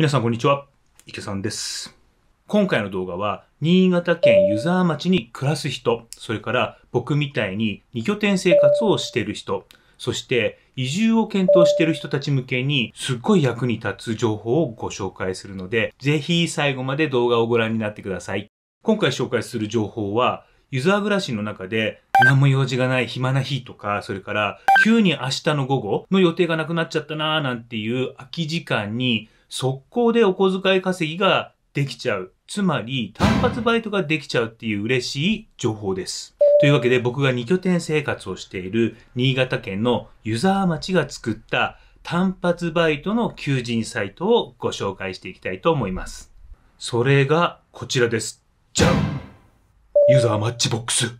皆さんこんにちは。池さんです。今回の動画は、新潟県湯沢町に暮らす人、それから僕みたいに2拠点生活をしている人、そして移住を検討している人たち向けにすっごい役に立つ情報をご紹介するので、ぜひ最後まで動画をご覧になってください。今回紹介する情報は、湯沢暮らしの中で何も用事がない暇な日とか、それから急に明日の午後の予定がなくなっちゃったなーなんていう空き時間に速攻でお小遣い稼ぎができちゃう。つまり、単発バイトができちゃうっていう嬉しい情報です。というわけで僕が2拠点生活をしている新潟県の湯沢町が作った単発バイトの求人サイトをご紹介していきたいと思います。それがこちらです。じゃんユザーマッチボックス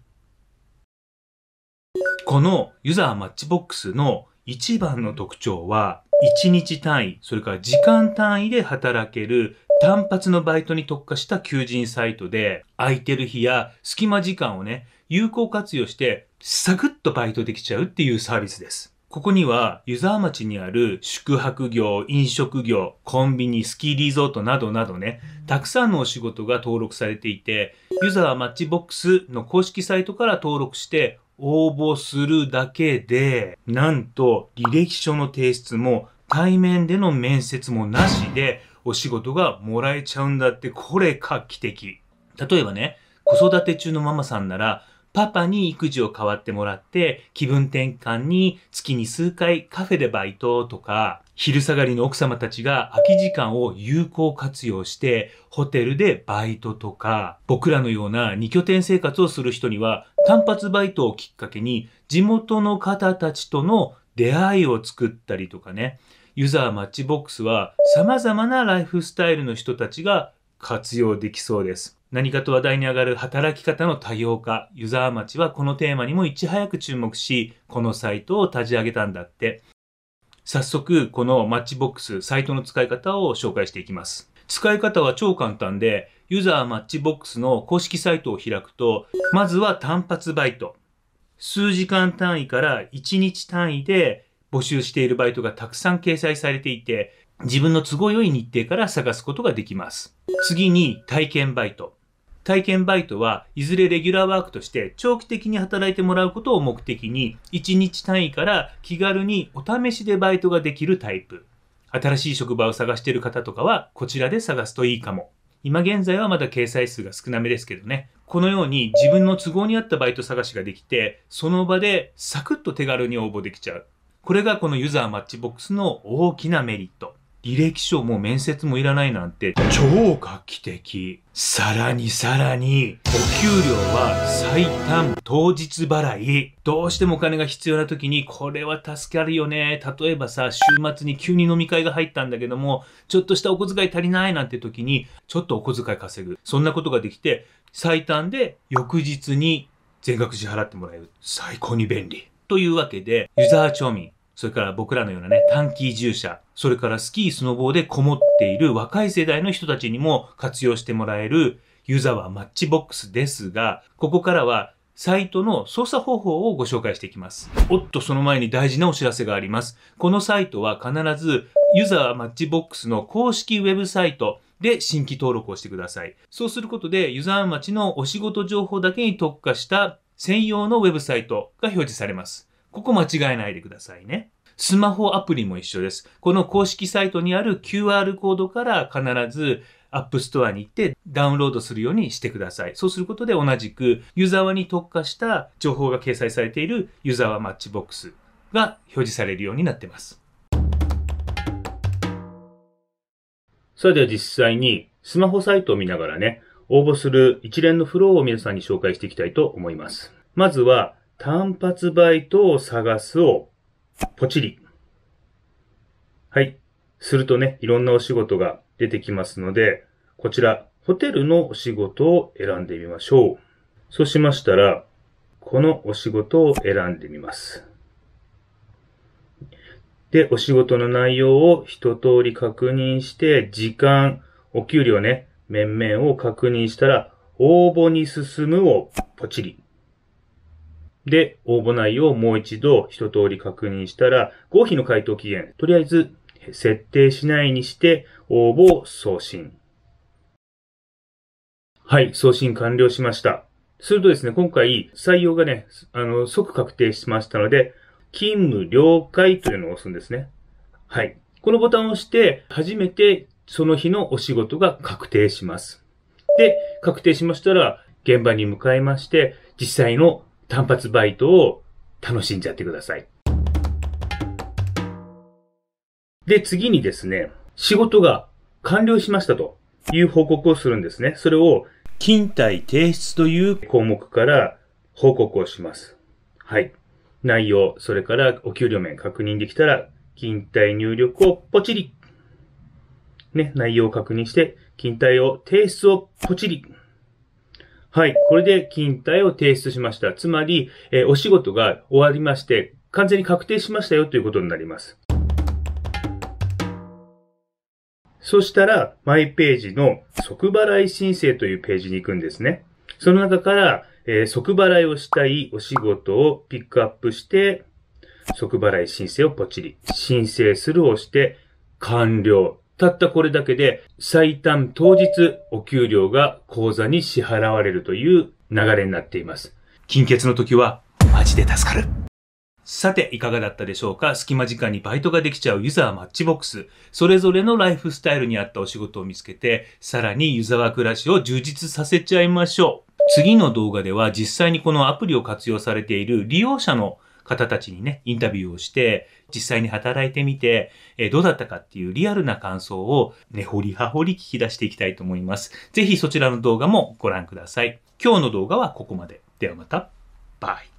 このユザーマッチボックスの一番の特徴は1日単位、それから時間単位で働ける単発のバイトに特化した求人サイトで、空いてる日や隙間時間をね、有効活用してサクッとバイトできちゃうっていうサービスです。ここには、湯沢町にある宿泊業、飲食業、コンビニ、スキーリゾートなどなどね、たくさんのお仕事が登録されていて、湯沢マッチボックスの公式サイトから登録して応募するだけで、なんと履歴書の提出も対面での面接もなしでお仕事がもらえちゃうんだって、これ画期的。例えばね、子育て中のママさんなら、パパに育児を代わってもらって、気分転換に月に数回カフェでバイトとか、昼下がりの奥様たちが空き時間を有効活用して、ホテルでバイトとか、僕らのような二拠点生活をする人には、単発バイトをきっかけに、地元の方たちとの出会いを作ったりとかね、ユーザーマッチボックスは様々なライフスタイルの人たちが活用できそうです。何かと話題に上がる働き方の多様化、ユーザーマッチはこのテーマにもいち早く注目し、このサイトを立ち上げたんだって。早速、このマッチボックス、サイトの使い方を紹介していきます。使い方は超簡単で、ユーザーマッチボックスの公式サイトを開くと、まずは単発バイト。数時間単位から1日単位で募集しているバイトがたくさん掲載されていて、自分の都合良い日程から探すことができます。次に体験バイト。体験バイトはいずれレギュラーワークとして長期的に働いてもらうことを目的に1日単位から気軽にお試しでバイトができるタイプ。新しい職場を探している方とかはこちらで探すといいかも。今現在はまだ掲載数が少なめですけどね。このように自分の都合に合ったバイト探しができて、その場でサクッと手軽に応募できちゃう。これがこのユーザーマッチボックスの大きなメリット。履歴書も面接もいらないなんて超画期的。さらにさらに、お給料は最短当日払い。どうしてもお金が必要な時に、これは助かるよね。例えばさ、週末に急に飲み会が入ったんだけども、ちょっとしたお小遣い足りないなんて時に、ちょっとお小遣い稼ぐ。そんなことができて、最短で翌日に全額支払ってもらえる。最高に便利。というわけで、ユーザー町民、それから僕らのようなね、短期移住者、それからスキー、スノボーでこもっている若い世代の人たちにも活用してもらえるユーザーはマッチボックスですが、ここからはサイトの操作方法をご紹介していきます。おっと、その前に大事なお知らせがあります。このサイトは必ずユーザーマッチボックスの公式ウェブサイト、で新規登録をしてください。そうすることで、ユー湯沢町のお仕事情報だけに特化した専用のウェブサイトが表示されます。ここ間違えないでくださいね。スマホアプリも一緒です。この公式サイトにある QR コードから必ず App Store に行ってダウンロードするようにしてください。そうすることで同じくユーザーに特化した情報が掲載されているユーザーマッチボックスが表示されるようになっています。それでは実際にスマホサイトを見ながらね、応募する一連のフローを皆さんに紹介していきたいと思います。まずは単発バイトを探すをポチリ。はい。するとね、いろんなお仕事が出てきますので、こちら、ホテルのお仕事を選んでみましょう。そうしましたら、このお仕事を選んでみます。で、お仕事の内容を一通り確認して、時間、お給料ね、面々を確認したら、応募に進むをポチリ。で、応募内容をもう一度一通り確認したら、合否の回答期限、とりあえず設定しないにして、応募を送信。はい、送信完了しました。するとですね、今回、採用がね、あの、即確定しましたので、勤務了解というのを押すんですね。はい。このボタンを押して、初めてその日のお仕事が確定します。で、確定しましたら、現場に向かいまして、実際の単発バイトを楽しんじゃってください。で、次にですね、仕事が完了しましたという報告をするんですね。それを、勤怠提出という項目から報告をします。はい。内容、それからお給料面確認できたら、勤怠入力をポチリ。ね、内容を確認して、勤怠を提出をポチリ。はい。これで勤怠を提出しました。つまり、えー、お仕事が終わりまして、完全に確定しましたよということになります。そしたら、マイページの即払い申請というページに行くんですね。その中から、えー、即払いをしたいお仕事をピックアップして、即払い申請をポチリ。申請するをして、完了。たったこれだけで最短当日お給料が口座に支払われるという流れになっています。金欠の時はマジで助かる。さて、いかがだったでしょうか隙間時間にバイトができちゃうユーザーマッチボックス。それぞれのライフスタイルに合ったお仕事を見つけて、さらにユーザー暮らしを充実させちゃいましょう。次の動画では実際にこのアプリを活用されている利用者の方たちにね、インタビューをして、実際に働いてみて、えー、どうだったかっていうリアルな感想を根、ね、掘り葉掘り聞き出していきたいと思います。ぜひそちらの動画もご覧ください。今日の動画はここまで。ではまた。バイ。